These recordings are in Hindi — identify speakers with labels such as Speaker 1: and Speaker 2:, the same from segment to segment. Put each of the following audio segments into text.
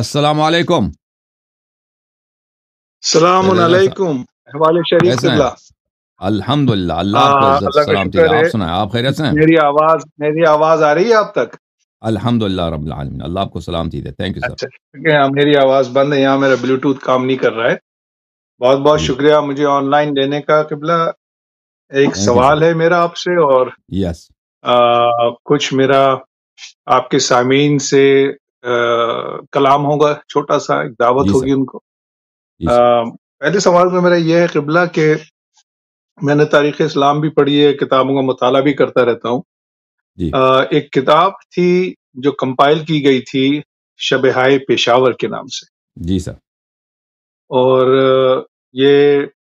Speaker 1: अस्सलाम वालेकुम
Speaker 2: सलाम वालेकुम
Speaker 1: हवाले शरीफ
Speaker 2: अल्हम्दुलिल्लाह अल्लाह हाँ, सलामती आप सुनाए आप खैरियत से
Speaker 1: मेरी आवाज मेरी आवाज आ रही है आप
Speaker 2: तक अल्हम्दुलिल्लाह रब्बिल आलमीन अल्लाह आपको सलामती दे थैंक यू
Speaker 1: सर मेरी आवाज बंद है यहाँ मेरा ब्लूटूथ काम नहीं कर रहा है बहुत बहुत शुक्रिया मुझे ऑनलाइन लेने का किबला एक सवाल है मेरा आपसे और यस कुछ मेरा आपके सामीन से कलाम होगा छोटा सा एक दावत होगी उनको आ, पहले सवाल में मेरा यह है किबला के मैंने तारीख इस्लाम भी पढ़ी है किताबों का मताला भी करता रहता हूँ एक किताब थी जो कंपाइल की गई थी हाय पेशावर के नाम से जी सर और ये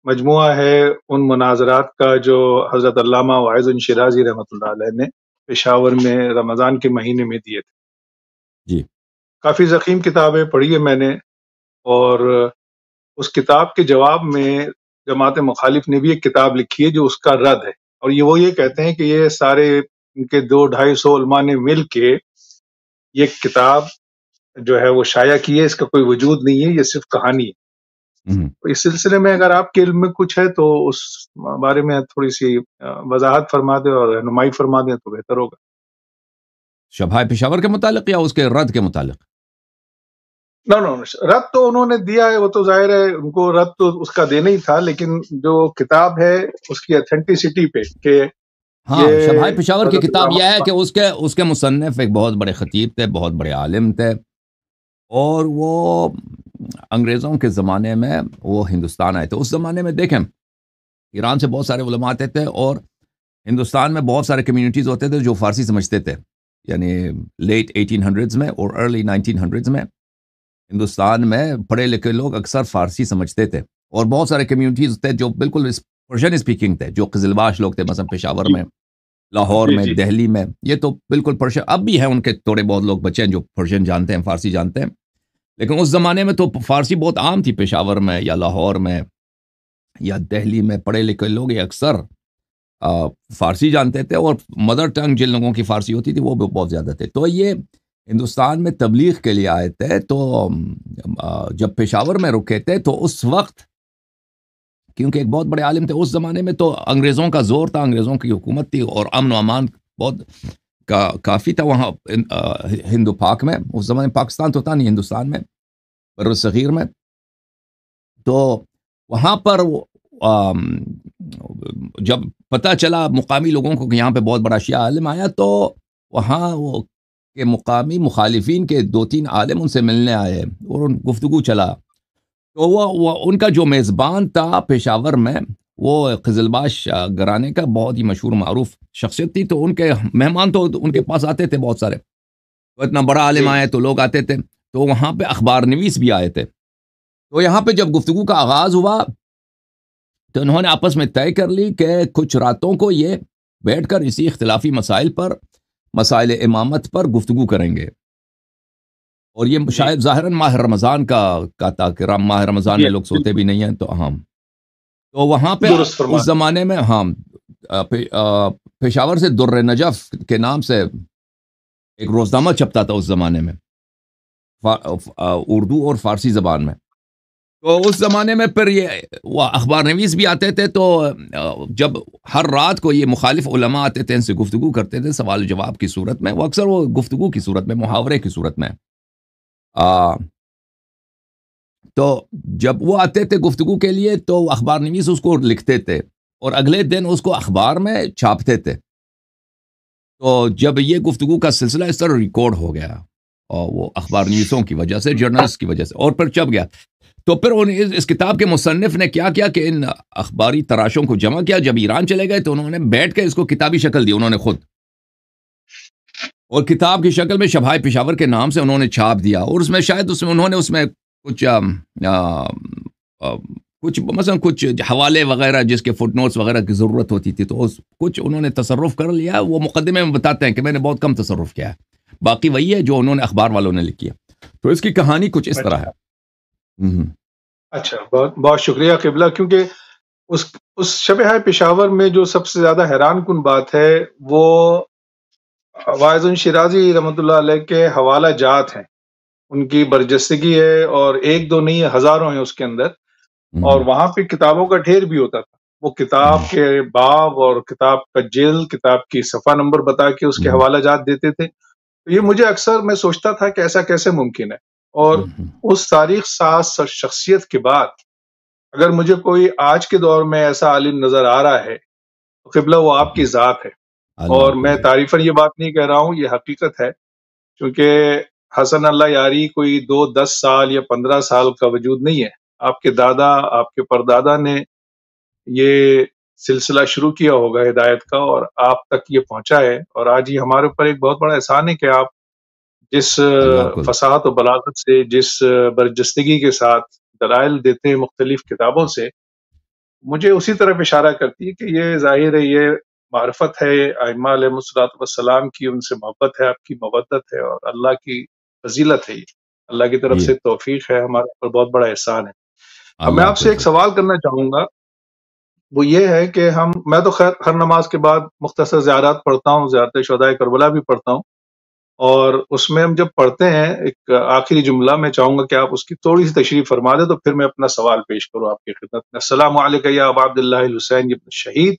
Speaker 1: मजमु है उन मनाजरात का जो हज़रत अल्लामा वायजन शराजी रहमत ने पेशावर में रमज़ान के महीने में दिए
Speaker 2: थे जी
Speaker 1: काफ़ी ज़ख़ीम किताबें पढ़ी है मैंने और उस किताब के जवाब में जमात मुखालिफ ने भी एक किताब लिखी है जो उसका रद्द है और ये वो ये कहते हैं कि ये सारे इनके दो ढाई सौ उलमा ने मिल के ये किताब जो है वो शाया की है इसका कोई वजूद नहीं है ये सिर्फ कहानी है हम्म। तो इस सिलसिले में अगर आपके इल्म में कुछ है तो उस बारे में थोड़ी सी वजाहत फरमा दें और रहनुमाई फरमा दें तो बेहतर होगा
Speaker 2: शबा पेशावर के मुतालिक या उसके रद्द के मुतालिक
Speaker 1: नो नो रब तो उन्होंने दिया है वो तो जाहिर है उनको रब तो उसका देना ही था लेकिन जो किताब है उसकी अथेंटिसिटी पे के
Speaker 2: हाँ शबाई पिशावर की किताब यह है कि उसके उसके मुसनफ एक बहुत बड़े खतीब थे बहुत बड़े आलिम थे और वो अंग्रेज़ों के ज़माने में वो हिंदुस्तान आए थे उस ज़माने में देखें ईरान से बहुत सारे वलम आते थे और हिंदुस्तान में बहुत सारे कम्युनिटीज़ होते थे जो फ़ारसी समझते थे यानी लेट एटीन हंड्रेड्स में और अर्ली नाइनटीन हंड्रेड्स में हिंदुस्तान में पढ़े लिखे लोग अक्सर फारसी समझते थे और बहुत सारे कम्यूनिटीज़ थे जो बिल्कुल पर्शियन स्पीकिंग थे जो कजिलबाश लोग थे मसलन पेशावर में लाहौर में दिल्ली में ये तो बिल्कुल पर्शियन अब भी हैं उनके थोड़े बहुत लोग बचे हैं जो पर्शियन जानते हैं फारसी जानते हैं लेकिन उस ज़माने में तो फारसी बहुत आम थी पेशावर में या लाहौर में या दिल्ली में पढ़े लिखे लोग अक्सर फारसी जानते थे और मदर टंग जिन लोगों की फारसी होती थी वो भी बहुत ज़्यादा थे तो ये हिंदुस्तान में तबलीग के लिए आए थे तो जब पेशावर में रुके थे तो उस वक्त क्योंकि एक बहुत बड़े आलिम थे उस ज़माने में तो अंग्रेज़ों का जोर था अंग्रेज़ों की हुकूमत थी और अमन अमान बहुत का काफ़ी था वहाँ हिंदू पाक में उस ज़माने में पाकिस्तान तो था नहीं हिंदुस्तान में बरसीर में तो वहाँ पर आ, जब पता चला मुकामी लोगों को कि यहाँ पे बहुत बड़ा शिया आलिम आया तो वहाँ वो के मुकामी मुखालफी के दो तीन आलम उनसे मिलने आए और उन गुफ्तु चला तो वह वह उनका जो मेज़बान था पेशावर में वो खजलबाश घराने का बहुत ही मशहूर मरूफ शख्सियत थी तो उनके मेहमान तो उनके पास आते थे बहुत सारे तो इतना बड़ा आलम आया तो लोग आते थे तो वहाँ पर अखबार नवीस भी आए थे तो यहाँ पर जब गुफ्तु का आगाज़ हुआ तो उन्होंने आपस में तय कर ली कि कुछ रातों को ये बैठ कर इसी अख्तिलाफी मसाइल पर मसाइल इमामत पर गुफ्तु करेंगे और ये शायद ज़ाहिर माह रमज़ान का का था कि माह रमज़ान में लोग सोते भी नहीं हैं तो हम हाँ। तो वहाँ पे उस ज़माने में हम हाँ, पेशावर से दुर्र नजफ के नाम से एक रोज़नामा छपता था उस ज़माने में उर्दू और फारसी ज़बान में तो उस ज़माने में फिर ये अखबार नवीस भी आते थे तो जब हर रात को ये मुखालिफ उलमा आते थे इनसे गुफ्तु करते थे सवाल जवाब की सूरत में वो अक्सर वो गुफ्तु की सूरत में मुहावरे की सूरत में आ, तो जब वो आते थे गुफ्तु के लिए तो अखबार नवीस उसको लिखते थे और अगले दिन उसको अखबार में छापते थे तो जब ये गुफ्तु का सिलसिला इस तरह रिकॉर्ड हो गया और वो अखबार नवीसों की वजह से जर्नल्स की वजह से और पर चप गया तो फिर इस, इस किताब के मुसनफ़ ने क्या किया कि इन अखबारी तराशों को जमा किया जब ईरान चले गए तो उन्होंने बैठ कर इसको किताबी शक्ल दी उन्होंने खुद और किताब की शक्ल में शबाई पिशावर के नाम से उन्होंने छाप दिया और उसमें शायद उसमें उन्होंने उसमें कुछ आ, आ, आ, कुछ मसलन कुछ हवाले वगैरह जिसके फुट नोट्स वगैरह की ज़रूरत होती थी तो उस कुछ उन्होंने तसरफ कर लिया वो मुकदमे में बताते हैं कि मैंने बहुत कम तसरफ किया है बाकी वही है जो उन्होंने अखबार वालों ने लिखी है तो इसकी कहानी कुछ इस तरह है
Speaker 1: हम्म। अच्छा बहुत बहुत शुक्रिया किबला क्योंकि उस उस शबह पेशावर में जो सबसे ज़्यादा हैरान कन बात है वो वायजुन शराजी रमत के हवाला जात हैं उनकी बरजस्तगी है और एक दो नहीं है हज़ारों हैं उसके अंदर हम्म। और वहाँ पे किताबों का ढेर भी होता था वो किताब हम्म। के बाब और किताब का जेल किताब की सफ़ा नंबर बता के उसके हवाला जात देते थे तो ये मुझे अक्सर मैं सोचता था कि ऐसा कैसे मुमकिन है और हम्म, हम्म। उस तारीख सास और शख्सियत के बाद अगर मुझे कोई आज के दौर में ऐसा आलिम नजर आ रहा है तो किबला वो आपकी हम्म। ज़ात है और मैं तारीफन ये बात नहीं कह रहा हूँ ये हकीकत है क्योंकि हसन अल्लाह यारी कोई दो दस साल या पंद्रह साल का वजूद नहीं है आपके दादा आपके परदादा ने ये सिलसिला शुरू किया होगा हिदायत का और आप तक ये पहुंचा है और आज ये हमारे ऊपर एक बहुत बड़ा एहसान है कि आप जिस फसात और बलागत से जिस बरजस्तगी के साथ दलाइल देते हैं मुख्तलिफ किताबों से मुझे उसी तरफ इशारा करती है कि ये जाहिर है ये मार्फत है आयमासलाम की उनसे मोहब्बत है आपकी मबदत है और अल्लाह की फजीलत है ये अल्लाह की तरफ से तोफीक है हमारे ऊपर बहुत बड़ा एहसान है अब मैं आपसे एक सवाल करना चाहूंगा वो ये है कि हम मैं तो खैर हर नमाज के बाद मुख्तर ज्यारत पढ़ता हूँ ज्यारत शदाय करबला भी पढ़ता हूँ और उसमें हम जब पढ़ते हैं एक आखिरी जुमला मैं चाहूंगा कि आप उसकी थोड़ी सी तशरीफ फरमा दें तो फिर मैं अपना सवाल पेश करूँ आपकी खिदत में असलम अबाबदुल्लासैन शहीद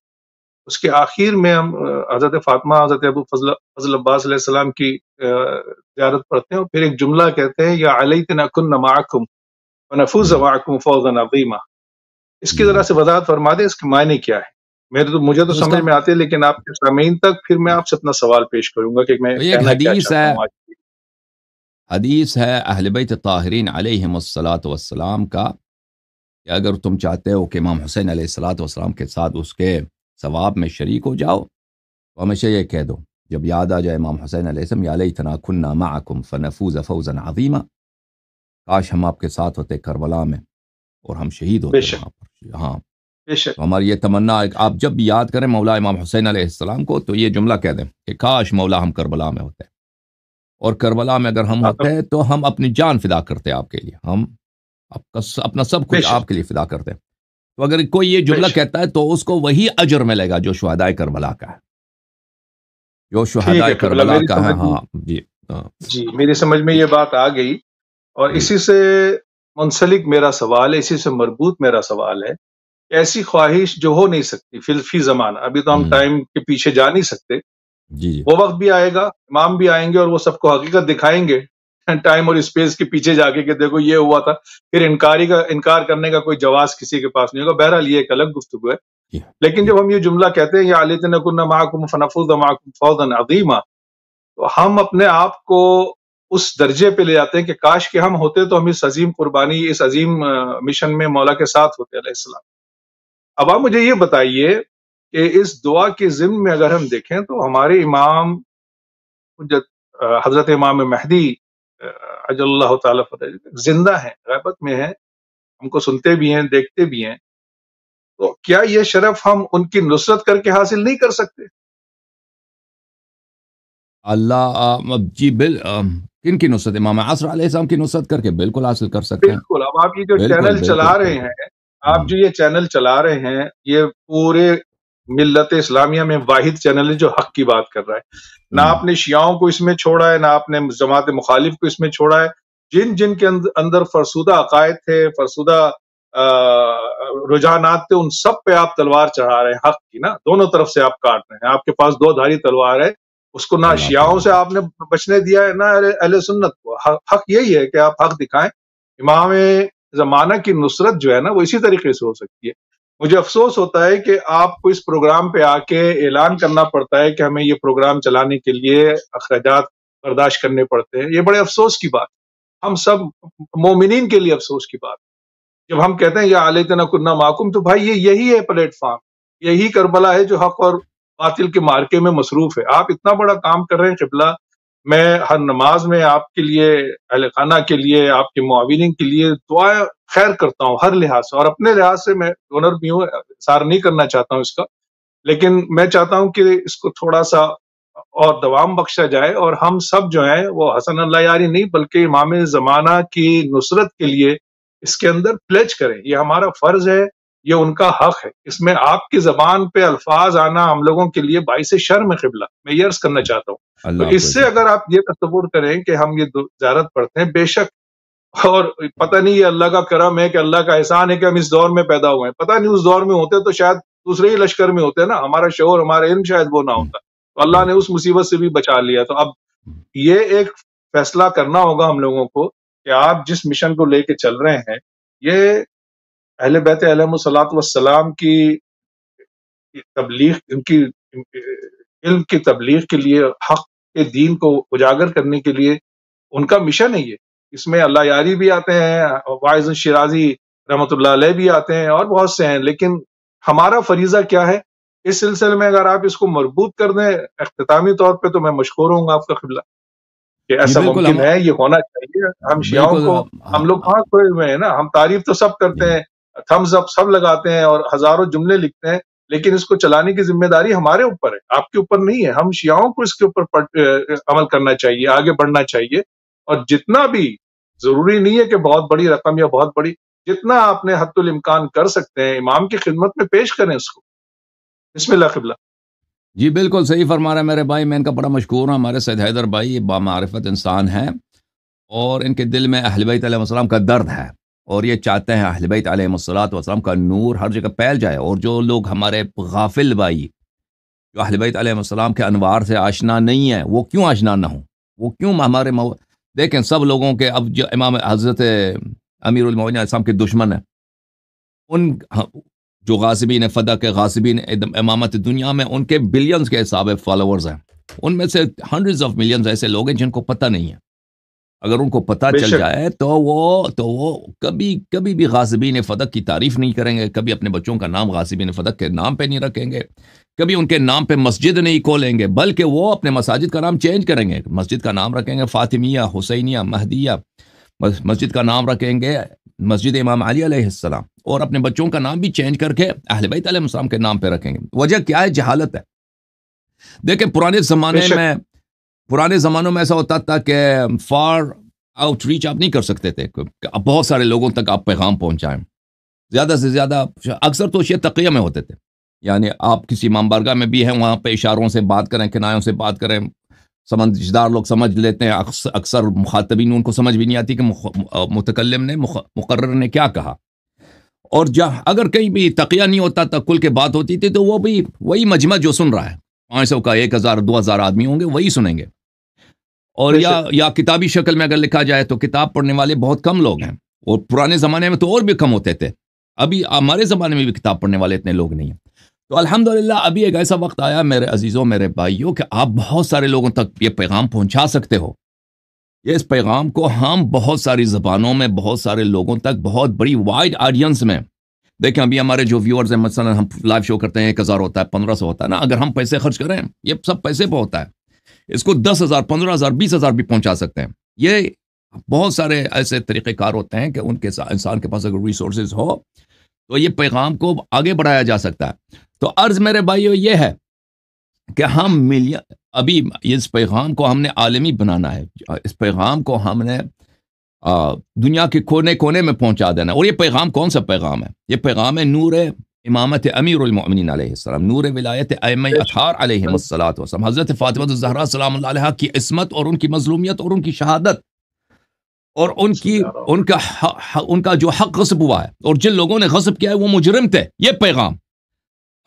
Speaker 1: उसके आखिर में हम हज़रत फातमा हज़रत अबू फजल फजल अब्बासम की ज्यारत पढ़ते हैं और फिर एक जुमला कहते हैं या अली तनकुन नमाकुम नफूज फौजन अबीमा इसकी ज़रा से वजाहत फरमा दें इसके मायने क्या है मेरे तो मुझे तो, तो समझ में आते हैं लेकिन आपके समीन तक फिर मैं आपसे अपना सवाल पेश करूंगा कि मैं तो एक हदीस है
Speaker 2: हदीस है अहलबैत ताहरीन वसलाम का कि अगर तुम चाहते हो कि इमाम हुसैन वसलाम के साथ उसके सवाब में शरीक हो जाओ तो हमेशा ये कह दो जब याद आ जाए इमाम हुसैन या तना खुन्ना माकुम फ़नफूज़ फ़ौज़न अजीमा काश हम आपके साथ होते करबला में और हम शहीद होते हाँ तो हमारी ये तमन्ना आप जब भी याद करें मौला इमाम हुसैन आसमाम को तो ये जुमला कह दें कि काश मौला हम करबला में होते और करबला में अगर हम हाँ, होते हैं तो-, तो हम अपनी जान फिदा करते आपके लिए हम आपका अपना सब कुछ आपके लिए फिदा करते तो अगर कोई ये जुमला कहता है तो उसको वही अजर मिलेगा जो शहदाय करबला का है जो शहदाय करबला का है हाँ जी हाँ।
Speaker 1: जी मेरी समझ में ये बात आ गई और इसी से मुंसलिक मेरा सवाल है इसी से मरबूत मेरा सवाल है ऐसी ख्वाहिश जो हो नहीं सकती फिल्फी जमाना अभी तो हम टाइम हम्म। के पीछे जा नहीं सकते जी वो वक्त भी आएगा इमाम भी आएंगे और वो सबको हकीकत दिखाएंगे टाइम और स्पेस के पीछे जाके कि देखो ये हुआ था फिर इनकारी का इनकार करने का कोई जवाब किसी के पास नहीं होगा बहरहाल ये एक अलग गुफ्तु है लेकिन जब हम ये जुमला कहते हैं या आलितन माकुम फनफुज माकुम अदीमा तो हम अपने आप को उस दर्जे पे ले जाते हैं कि काश के हम होते तो हम इस अजीम कुर्बानी इस अजीम मिशन में मौला के साथ होते अब आप मुझे ये बताइए कि इस दुआ के जिम में अगर हम देखें तो हमारे इमाम हजरत इमाम महदी अजल्ला जिंदा हैं गैबत में हैं हमको सुनते भी हैं देखते भी हैं तो क्या ये शरफ हम उनकी नुसरत करके हासिल नहीं कर सकते
Speaker 2: अल्लाह जी बिल किन की नुसरत इमाम आसर की नुसरत करके बिल्कुल हासिल कर सकते हैं बिल्कुल
Speaker 1: अब आप ये जो चैनल चला रहे हैं आप जो ये चैनल चला रहे हैं ये पूरे मिलत इस्लामिया में वाहिद चैनल है जो हक की बात कर रहा है ना हम्म। आपने शियाओं को इसमें छोड़ा है ना आपने जमात मुखालिफ को इसमें छोड़ा है जिन जिन के अंदर फरसुदा अकायद थे फरसुदा रुझानात थे उन सब पे आप तलवार चढ़ा रहे हैं हक की ना दोनों तरफ से आप काट रहे हैं आपके पास दो धारी तलवार है उसको ना शियाओं से आपने बचने दिया है ना अहले सुन्नत को हक यही है कि आप हक दिखाएं इमाम जमाना की नुसरत जो है ना वो इसी तरीके से हो सकती है मुझे अफसोस होता है कि आपको इस प्रोग्राम पे आके ऐलान करना पड़ता है कि हमें ये प्रोग्राम चलाने के लिए अखराज बर्दाश्त करने पड़ते हैं ये बड़े अफसोस की बात हम सब मोमिन के लिए अफसोस की बात जब हम कहते हैं या आलतना कुन्ना माकुम तो भाई ये यही है प्लेटफॉर्म यही करबला है जो हक और बातिल के मार्के में मसरूफ है आप इतना बड़ा काम कर रहे हैं किबला मैं हर नमाज में आपके लिए अहल खाना के लिए आपके मुआविन के लिए दुआ खैर करता हूँ हर लिहाज से और अपने लिहाज से मैं डोनर भी हूँ सार नहीं करना चाहता हूँ इसका लेकिन मैं चाहता हूँ कि इसको थोड़ा सा और दवाम बख्शा जाए और हम सब जो है वो हसन अल्लाह यारी नहीं बल्कि इमाम ज़माना की नुसरत के लिए इसके अंदर प्लेज करें ये हमारा फर्ज है ये उनका हक है इसमें आपकी जबान पे अल्फाज आना हम लोगों के लिए बाईस शर्म खिबला मैं यर्स करना चाहता हूँ तो इससे अगर आप ये तस्वुर करें कि हम ये ज्यारत पढ़ते हैं बेशक और पता नहीं ये अल्लाह का करम है कि अल्लाह का एहसान है कि हम इस दौर में पैदा हुए हैं पता नहीं उस दौर में होते तो शायद दूसरे ही लश्कर में होते ना हमारा शोर हमारा इन शायद वो ना होता तो अल्लाह ने उस मुसीबत से भी बचा लिया तो अब ये एक फैसला करना होगा हम लोगों को कि आप जिस मिशन को लेके चल रहे हैं ये अहल बैत सलाम की तबलीग उनकी इल की तबलीग के लिए हक के दीन को उजागर करने के लिए उनका मिशन है ये इसमें अल्लाह यारी भी आते हैं वाइज शराजी रहमत भी आते हैं और बहुत से हैं लेकिन हमारा फरीजा क्या है इस सिलसिले में अगर आप इसको मरबूत कर दें अख्तामी तौर पर तो मैं मशहूर हूँ आपका खिला ऐसा मुमकिन है ये होना चाहिए हम शियाओं को हम लोग कहाँ खोए हुए हैं ना हम तारीफ तो सब करते हैं थम्स अप सब लगाते हैं और हजारों जुमले लिखते हैं लेकिन इसको चलाने की जिम्मेदारी हमारे ऊपर है आपके ऊपर नहीं है हम शियाओं को इसके ऊपर अमल करना चाहिए आगे बढ़ना चाहिए और जितना भी जरूरी नहीं है कि बहुत बड़ी रकम या बहुत बड़ी जितना आपने हतुल इम्कान कर सकते हैं इमाम की खिदमत में पेश करें उसको इसमें
Speaker 2: किबला जी बिल्कुल सही फरमा रहे मेरे भाई मैं इनका बड़ा मशहूर हूँ हमारे सैद हैदर भाई बामारफत इंसान हैं और इनके दिल में तलाम का दर्द है और ये चाहते हैं अहलबैत वसलाम का नूर हर जगह फैल जाए और जो लोग हमारे गाफिल भाई जो अहलबैत वसलाम के अनवार से आशना नहीं है वो क्यों आशना ना हो वो क्यों हमारे मौ... देखें सब लोगों के अब जो इमाम हज़रत अमीर इस्लाम के दुश्मन हैं उन जो गासिबीन फ़दा के गासिबीन इमामत दुनिया में उनके बिलियंस के हिसाब फॉलोअर्स हैं उनमें से हंड्रेड्स ऑफ मिलियंस ऐसे लोग हैं जिनको पता नहीं है अगर उनको पता चल जाए तो वो तो वो कभी कभी भी गासिबीन फदक की तारीफ नहीं करेंगे कभी अपने बच्चों का नाम गाजिबीन फदक के नाम पे नहीं रखेंगे कभी उनके नाम पे मस्जिद नहीं खोलेंगे बल्कि वो अपने मसाजिद का नाम चेंज करेंगे मस्जिद का नाम रखेंगे फातिमिया हुसैनिया महदिया मस्जिद का नाम रखेंगे मस्जिद इमाम अली और अपने बच्चों का नाम भी चेंज करके अहलबैत के नाम पर रखेंगे वजह क्या है जहालत है देखें पुराने ज़माने में पुराने ज़मानों में ऐसा होता था कि फार आउटरीच आप नहीं कर सकते थे बहुत सारे लोगों तक आप पैगाम पहुँचाएँ ज़्यादा से ज़्यादा अक्सर तो शेर तकिया में होते थे यानी आप किसी इमाम में भी हैं वहाँ पे इशारों से बात करें किनायों से बात करें समझदार लोग समझ लेते हैं अक्सर मुखातबीन उनको समझ भी नहीं आती कि मुतकलम ने मुकर ने क्या कहा और जहाँ अगर कहीं भी तकिया नहीं होता था कुल के बात होती थी तो वो भी वही मजमा जो सुन रहा है पाँच सौ का एक हज़ार दो हज़ार आदमी होंगे वही सुनेंगे और या या किताबी शक्ल में अगर लिखा जाए तो किताब पढ़ने वाले बहुत कम लोग हैं और पुराने ज़माने में तो और भी कम होते थे अभी हमारे ज़माने में भी किताब पढ़ने वाले इतने लोग नहीं हैं तो अल्हम्दुलिल्लाह अभी एक ऐसा वक्त आया मेरे अजीज़ों मेरे भाइयों कि आप बहुत सारे लोगों तक ये पैगाम पहुँचा सकते हो इस पैगाम को हम बहुत सारी ज़बानों में बहुत सारे लोगों तक बहुत बड़ी वाइड ऑडियंस में देखें अभी हमारे जो व्यूअर्स हैं मसलन हम लाइव शो करते हैं एक हज़ार होता है पंद्रह सौ होता है ना अगर हम पैसे खर्च करें ये सब पैसे पर होता है इसको दस हज़ार पंद्रह हज़ार बीस हज़ार भी पहुंचा सकते हैं ये बहुत सारे ऐसे तरीक़ेकार होते हैं कि उनके इंसान के पास अगर रिसोर्स हो तो ये पैगाम को आगे बढ़ाया जा सकता है तो अर्ज़ मेरे भाइयों ये है कि हम मिलियन अभी इस पैगाम को हमने आलमी बनाना है इस पैगाम को हमने दुनिया के कोने कोने में पहुंचा देना और ये पैगाम कौन सा पैगाम है ये पैगाम है नूर इमामत अमीर नूर विलायत अम अथार वसम हज़रत फ़ातिमा सलाम की इसमत और उनकी मजलूमियत और उनकी शहादत और उनकी उनका उनका जो हक गसब हुआ है और जिन लोगों ने गसब किया है वो मुजरम थे ये पैगाम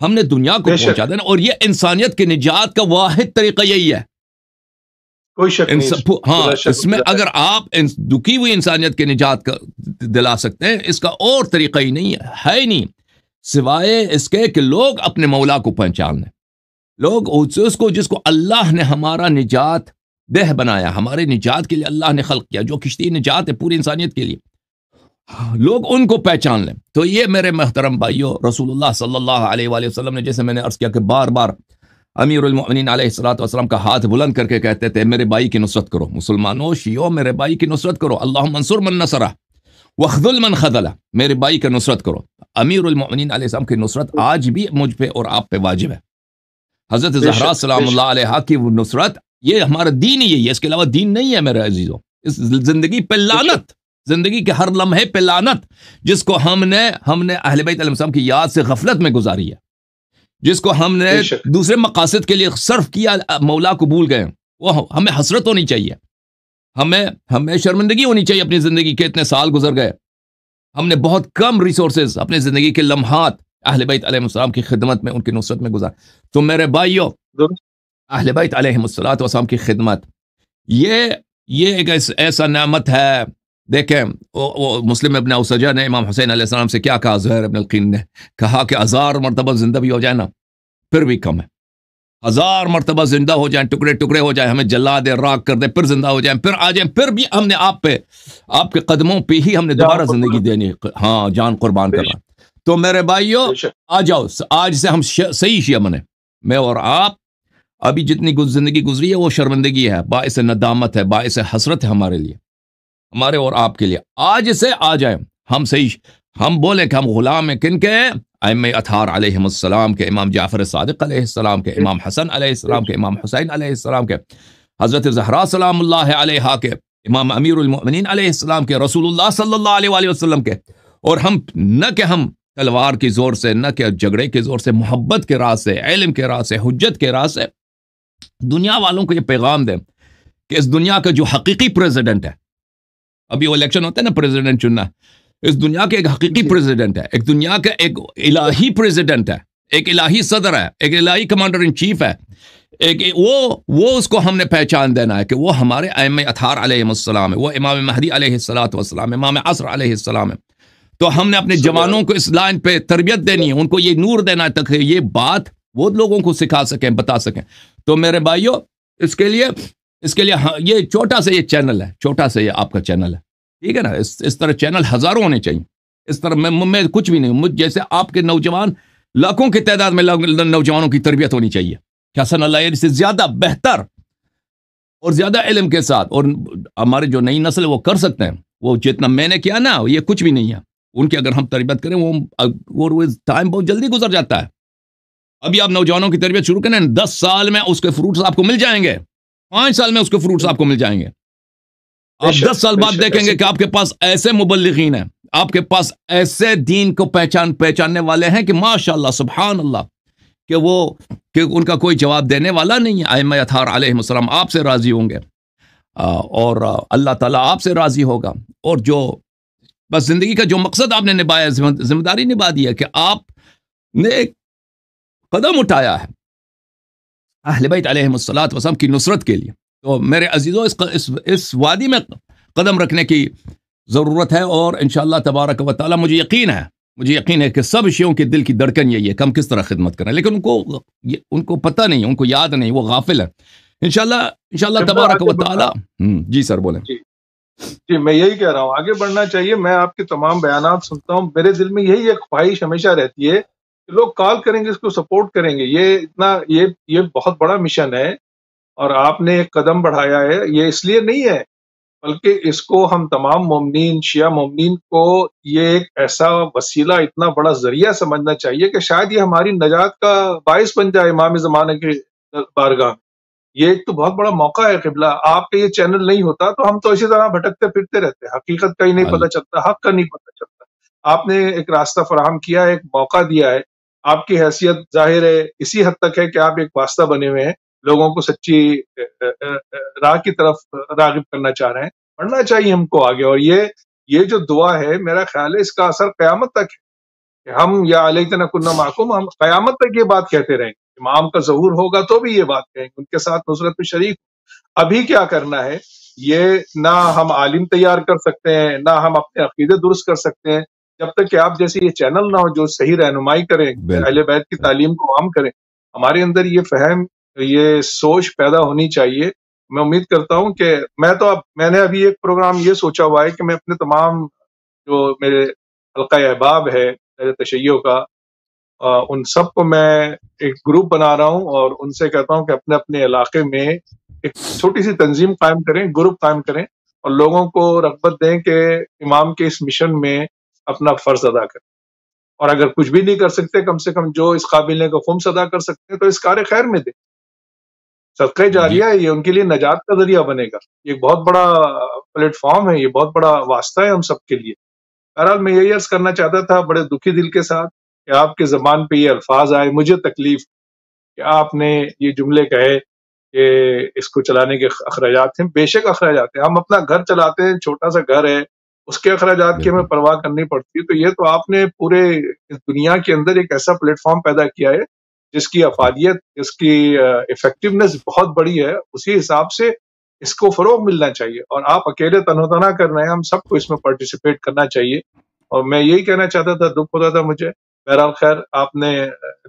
Speaker 2: हमने दुनिया को पहुंचा देना और ये इंसानियत के निजात का वाद तरीका यही है कोई शक नहीं हाँ इसमें अगर आप दुखी हुई इंसानियत के निजात का दिला सकते हैं इसका और तरीका ही नहीं है, है ही नहीं सिवाय इसके कि लोग अपने मौला को पहचान लें लोग उसको जिसको अल्लाह ने हमारा निजात देह बनाया हमारे निजात के लिए अल्लाह ने खल किया जो किश्ती निजात है पूरी इंसानियत के लिए हाँ, लोग उनको पहचान लें तो ये मेरे महतरम भाइयों रसूलुल्लाह सल्लल्लाहु अलैहि वसल्लम ने जैसे मैंने अर्ज़ किया कि बार बार अमीरमिन सलाम का हाथ बुलंद करके कहते थे मेरे भाई की नुसरत करो मुसलमानों शियो मेरे भाई की नुसरत करो अल्लाह मंसूर मन्नसरा नसरा वखदुल मन खदला मेरे भाई का नुसरत करो अमीर उलमिन की नुसरत आज भी मुझ पर और आप पे वाजिब है हजरत जहरा की वो नुसरत ये हमारा दीन ही है इसके अलावा दीन नहीं है मेरे अजीजों इस जिंदगी पे लानत जिंदगी के हर लम्हे पे लानत जिसको हमने हमने अहल की याद से गफलत में गुजारी है जिसको हमने दूसरे मकासद के लिए सर्फ किया मौला को भूल गए वो हमें हसरत होनी चाहिए हमें हमें शर्मिंदगी होनी चाहिए अपनी ज़िंदगी के इतने साल गुजर गए हमने बहुत कम रिसोर्सेज अपनी ज़िंदगी के लम्हात अहलबैत अलैहिस्सलाम की खिदमत में उनकी नुसरत में गुजार तो मेरे भाइयों अहलबैत अलैहिस्सलात वसलाम की खिदमत ये ये एक ऐसा नामत है देखें वो, वो मुस्लिम अबन उसजा ने इमाम हुसैन आसमाम से क्या कहा जहर अबन ने कहा कि हज़ार मरतबा जिंदा भी हो जाए ना फिर भी कम है हजार मरतबा जिंदा हो जाए टुकड़े टुकड़े हो जाए हमें जला दे राख कर दे फिर जिंदा हो जाए फिर आ जाए फिर भी हमने आप पे आपके कदमों पे ही हमने दोबारा जिंदगी देनी हाँ जान कुर्बान करना तो मेरे भाइयों आ जाओ आज से हम सही शिया बने मैं और आप अभी जितनी जिंदगी गुजरी है वो शर्मिंदगी है बायस नदामत है बायस हसरत है हमारे लिए हमारे और आपके लिए आज से आ जाए हम सही हम बोले कि हम गुलाम हैं किन के अम अतार आलम के इमाम जाफ़र सदक के इमाम हसन आसमाम के इमाम हुसैन आसमाम के हज़रत जहरा सलाम के इमाम अमीरमिन आसमाम के रसूल सल्ला अलैहि के और हम न कि हम तलवार के ज़ोर से न कि झगड़े के ज़ोर से मोहब्बत के रास से इलम के रास से हजत के रास से दुनिया वालों को ये पैगाम दें कि इस दुनिया का जो हकीकी प्रेजिडेंट है अभी वो इलेक्शन होता है ना प्रेजिडेंट चुनना इस दुनिया के एक हकीकी प्रेसिडेंट है एक दुनिया का एक इलाही प्रेसिडेंट है एक इलाही सदर है एक इलाही कमांडर इन चीफ है एक वो वो उसको हमने पहचान देना है कि वो हमारे अम अथार अलैहिस्सलाम है वो इमाम महदी अलैहिस्सलाम इमाम असर आलम है तो हमने अपने जवानों को इस लाइन पे तरबियत देनी है उनको ये नूर देना है तक ये बात वो लोगों को सिखा सकें बता सकें तो मेरे भाइयों इसके लिए इसके लिए हाँ, ये छोटा सा ये चैनल है छोटा सा ये आपका चैनल है ठीक है ना इस इस तरह चैनल हजारों होने चाहिए इस तरह मैं मैं कुछ भी नहीं मुझ जैसे आपके नौजवान लाखों की तादाद में नौजवानों की तरबियत होनी चाहिए क्या सन से ज़्यादा बेहतर और ज़्यादा इलम के साथ और हमारे जो नई नस्ल है वो कर सकते हैं वो जितना मैंने किया ना ये कुछ भी नहीं है उनकी अगर हम तरबियत करें वो वो टाइम बहुत जल्दी गुजर जाता है अभी आप नौजवानों की तरबियत शुरू करें दस साल में उसके फ्रूट्स आपको मिल जाएंगे पाँच साल में उसके फ्रूट्स आपको मिल जाएंगे आप दस साल बाद देखेंगे कि आपके पास ऐसे मुबलिकीन हैं आपके पास ऐसे दीन को पहचान पहचानने वाले हैं कि माशा सुबहान अल्लाह कि वो कि उनका कोई जवाब देने वाला नहीं है आयम अथार आलम आपसे राज़ी होंगे और अल्लाह ताला आपसे राज़ी होगा और जो बस ज़िंदगी का जो मकसद आपने निभाया जिम्मेदारी निभा दी है कि आपने एक कदम उठाया है अहलबैत वसम की नुसरत के लिए तो मेरे अजीज़ों इस इस, इस वादी में कदम रखने की ज़रूरत है और इन तबारक व ताली मुझे यकीन है मुझे यकीन है कि सब शियों के दिल की धड़कन यही है कि हम किस तरह खिदमत करें लेकिन उनको उनको पता नहीं उनको याद नहीं वो गाफिल है इनशाला इनशाला तबारक व हम्म, जी सर बोले जी,
Speaker 1: मैं यही कह रहा हूँ आगे बढ़ना चाहिए मैं आपके तमाम बयान सुनता हूँ मेरे दिल में यही एक ख्वाहिश हमेशा रहती है लोग कॉल करेंगे इसको सपोर्ट करेंगे ये इतना ये ये बहुत बड़ा मिशन है और आपने एक कदम बढ़ाया है ये इसलिए नहीं है बल्कि इसको हम तमाम ममनिन शिया ममनिन को ये एक ऐसा वसीला इतना बड़ा जरिया समझना चाहिए कि शायद ये हमारी नजात का बायस बन जाए इमाम जमाने के बारगाह में ये एक तो बहुत बड़ा मौका है किबला आपके ये चैनल नहीं होता तो हम तो इसी तरह भटकते फिरते रहते हकीकत का ही नहीं पता हाँ चलता हक का नहीं पता चलता आपने एक रास्ता फराहम किया है एक मौका दिया है आपकी हैसियत जाहिर है इसी हद तक है कि आप एक वास्ता बने हुए हैं लोगों को सच्ची राह की तरफ रागिब करना चाह रहे हैं पढ़ना चाहिए हमको आगे और ये ये जो दुआ है मेरा ख्याल है इसका असर क्यामत तक है कि हम या अलतना कुन्ना माकुम हम क्यामत तक ये बात कहते रहेंगे इमाम का जहूर होगा तो भी ये बात कहेंगे उनके साथ नुसरत में शरीक अभी क्या करना है ये ना हम आलिम तैयार कर सकते हैं ना हम अपने अकीदे दुरुस्त कर सकते हैं जब तक कि आप जैसे ये चैनल ना हो जो सही रहनुमाई करें अहले बैत की तालीम को आम करें हमारे अंदर ये फहम तो ये सोच पैदा होनी चाहिए मैं उम्मीद करता हूँ कि मैं तो अब मैंने अभी एक प्रोग्राम ये सोचा हुआ है कि मैं अपने तमाम जो मेरे हल्का अहबाब है मेरे तशैयों का आ, उन सबको मैं एक ग्रुप बना रहा हूँ और उनसे कहता हूँ कि अपने अपने इलाके में एक छोटी सी तंजीम कायम करें ग्रुप कायम करें और लोगों को रगबत दें कि इमाम के इस मिशन में अपना फ़र्ज अदा करें और अगर कुछ भी नहीं कर सकते कम से कम जो इस काबिल को खुम्स अदा कर सकते हैं तो इस कार खैर में दें सदक़ जारिया ये उनके लिए नजात का जरिया बनेगा ये बहुत बड़ा प्लेटफॉर्म है ये बहुत बड़ा वास्ता है हम सबके लिए बहरहाल मैं यही अर्ज करना चाहता था बड़े दुखी दिल के साथ कि आपके ज़बान पे ये अल्फाज आए मुझे तकलीफ कि आपने ये जुमले कहे कि इसको चलाने के अखराज हैं बेशक अखराज हैं हम अपना घर चलाते हैं छोटा सा घर है उसके अखराज की हमें परवाह करनी पड़ती है तो ये तो आपने पूरे इस दुनिया के अंदर एक ऐसा प्लेटफॉर्म पैदा किया है जिसकी अफादियत जिसकी इफेक्टिवनेस बहुत बड़ी है उसी हिसाब से इसको फ़रोग मिलना चाहिए और आप अकेले तनोतना कर रहे हैं हम सबको इसमें पार्टिसिपेट करना चाहिए और मैं यही कहना चाहता था दुख होता था मुझे बहरहाल खैर आपने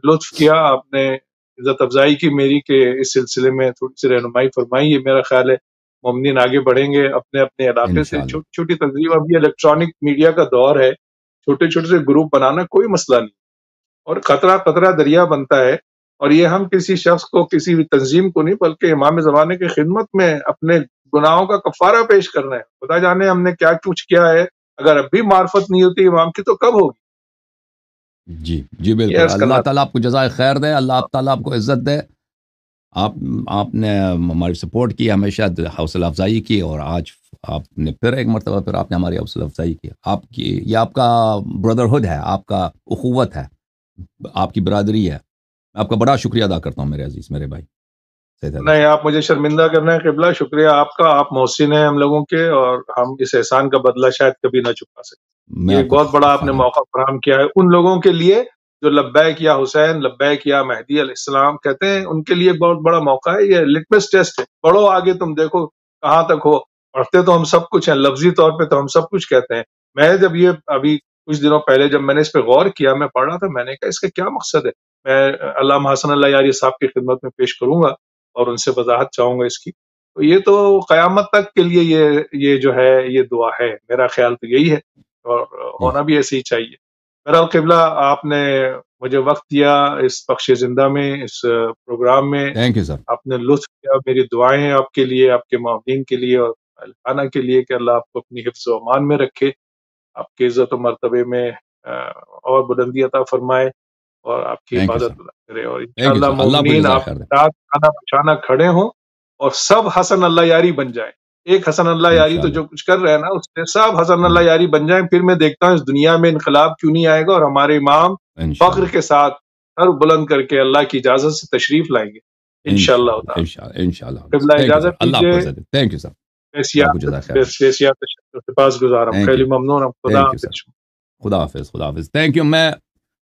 Speaker 1: लुत्फ किया आपने इज्जत अफजाई की मेरी के इस सिलसिले में थोड़ी सी रहनुमाई फरमाई ये मेरा ख्याल है ममनिन आगे बढ़ेंगे अपने अपने इलाके से छोटी छोटी तंजीम अब ये इलेक्ट्रॉनिक मीडिया का दौर है छोटे छोटे से ग्रुप बनाना कोई मसला नहीं और खतरा पतरा दरिया बनता है और ये हम किसी शख्स को किसी भी तंजीम को नहीं बल्कि इमाम जमाने की खिदमत में अपने गुनाहों का कफारा पेश कर रहे हैं बता जाने हमने क्या कुछ किया है अगर अब भी मार्फत नहीं होती इमाम की तो
Speaker 2: कब होगी जी जी बिल्कुल अल्लाह ताला आपको जजाय खैर दे अल्लाह ताला आपको इज्जत दे आप आपने हमारी सपोर्ट की हमेशा हौसला अफजाई की और आज आपने फिर एक मरतबा फिर आपने हमारी हौसला अफजाई की आपकी ये आपका ब्रदरहुड है आपका अखुवत है आपकी बरादरी है आपका बड़ा शुक्रिया अदा करता हूँ मेरे अजीज मेरे भाई
Speaker 1: नहीं आप मुझे शर्मिंदा करना है किबला शुक्रिया आपका आप मोहसिन है हम लोगों के और हम इस एहसान का बदला शायद कभी ना चुका
Speaker 2: सकते ये
Speaker 1: बहुत बड़ा आपने मौका फराम किया है उन लोगों के लिए जो लब्बैक या हुसैन लब्बैक या मेहदी इस्लाम कहते हैं उनके लिए बहुत बड़ा मौका है ये लिटमस टेस्ट है पढ़ो आगे तुम देखो कहाँ तक हो पढ़ते तो हम सब कुछ हैं लफ्जी तौर पर तो हम सब कुछ कहते हैं मैं जब ये अभी कुछ दिनों पहले जब मैंने इस पर गौर किया मैं पढ़ रहा था मैंने कहा इसका क्या मकसद है मैं अल्लाह हसन अल्लाह यार साहब की खिदमत में पेश करूंगा और उनसे वजाहत चाहूंगा इसकी तो ये तो क़यामत तक के लिए ये ये जो है ये दुआ है मेरा ख्याल तो यही है और होना भी ऐसे ही चाहिए बहरहाल किबला आपने मुझे वक्त दिया इस पक्ष जिंदा में इस प्रोग्राम में थैंक यू सर आपने लुत्फ किया मेरी दुआएं आपके लिए आपके मामीन के लिए और खाना के लिए कि अल्लाह आपको अपनी हिफ्स अमान में रखे आपके इज्जत और मरतबे में और बुलंदी अता फरमाए और आपकी हिफाजत करे और खाना पछाना खड़े हों और सब हसन अल्लाह यारी बन जाए एक हसन अल्लाह यारी तो जो कुछ कर रहे हैं ना उससे सब हसन अल्लाह हम्म। यारी बन जाए फिर मैं देखता हूँ इस दुनिया में इनकलाब क्यों नहीं आएगा और हमारे इमाम फख्र के साथ हर बुलंद करके अल्लाह की इजाजत से तशरीफ लाएंगे
Speaker 2: इनशाला इजाजत thank you sir
Speaker 1: وجزاك
Speaker 2: الله thank you मैं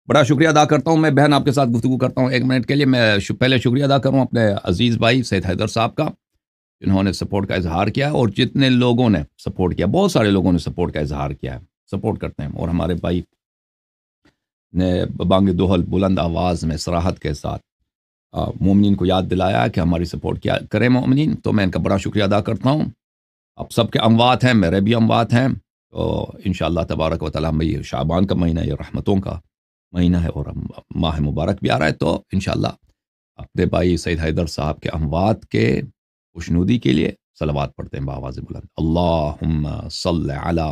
Speaker 2: बड़ा शुक्रिया अदा करता हूँ मैं बहन आपके साथ गुफ्तु करता हूँ एक मिनट के लिए मैं पहले शुक्रिया अदा करूँ अपने अजीज़ भाई सैद हैदर साहब का जिन्होंने सपोर्ट का इजहार किया और जितने लोगों ने सपोर्ट किया बहुत सारे लोगों ने सपोर्ट का इजहार किया है सपोर्ट करते हैं और हमारे भाई ने बांग दोहल बुलंद आवाज़ में सराहत के साथ मोमिन को याद दिलाया कि हमारी सपोर्ट क्या करें मोमिन तो मैं इनका बड़ा शुक्रिया अदा करता हूँ सब सबके अमवात हैं मेरे भी अमवात हैं तो इन तबारक वाली में शाबान का महीना ये रहमतों का महीना है और माह मुबारक भी आ रहा है तो इन अपने भाई सैद हैदर साहब के अमवात के खुशनुदी के लिए सलवात पढ़ते हैं बाबा बुलंद अल्लाह अला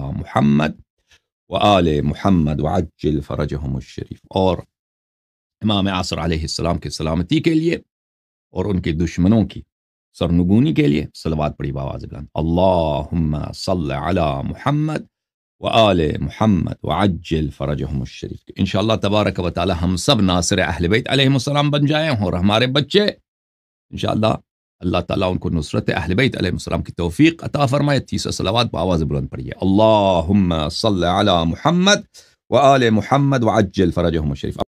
Speaker 2: व आल महमद वाजिल फ़रज शरीफ और इमाम आसर आसमाम की सलामती के लिए और उनके दुश्मनों की सरनगूनी के लिए सलवात पड़ी बाबा जगान अल्लाह मोहम्मद व आल मोहम्मद व अज्जल फ़रज शरीफ इन तबारक व ताली हम सब नासर अहलबैतम बन जाए और हमारे बच्चे इन अल्लाह ताला उनको नुसरत अहलबैत अलैहिस्सलाम की तोफ़ी अता फरमाए तीसरा सलावात आवाज़ बुलंद पढ़िए अल्लाहुम्मा सल्ल अला व आल मुहम्मद व अज्जल फ़रजहुम शरीफ